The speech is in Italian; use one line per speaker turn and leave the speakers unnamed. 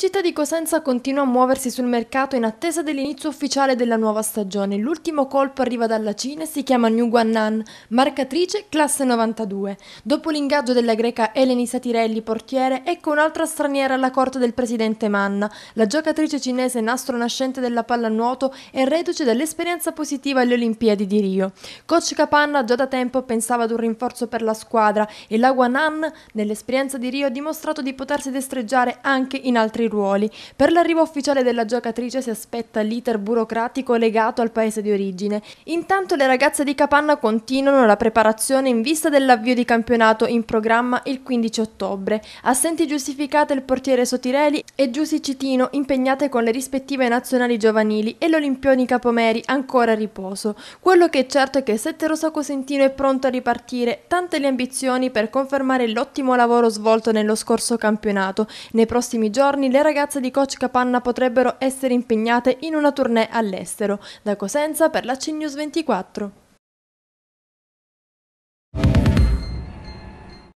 città di Cosenza continua a muoversi sul mercato in attesa dell'inizio ufficiale della nuova stagione. L'ultimo colpo arriva dalla Cina e si chiama New Guannan, marcatrice classe 92. Dopo l'ingaggio della greca Eleni Satirelli, portiere, ecco un'altra straniera alla corte del presidente Manna. La giocatrice cinese nastro nascente della pallanuoto e reduce dall'esperienza positiva alle Olimpiadi di Rio. Coach Capanna già da tempo pensava ad un rinforzo per la squadra e la Guanan, nell'esperienza di Rio, ha dimostrato di potersi destreggiare anche in altri ruoli. Per l'arrivo ufficiale della giocatrice si aspetta l'iter burocratico legato al paese di origine. Intanto le ragazze di Capanna continuano la preparazione in vista dell'avvio di campionato in programma il 15 ottobre. Assenti giustificate il portiere Sotirelli e Giussi Citino impegnate con le rispettive nazionali giovanili e l'Olimpioni Capomeri ancora a riposo. Quello che è certo è che Sette Rosa Cosentino è pronto a ripartire, tante le ambizioni per confermare l'ottimo lavoro svolto nello scorso campionato. Nei prossimi giorni le le ragazze di Coach Capanna potrebbero essere impegnate in una tournée all'estero, da Cosenza per la CNews 24.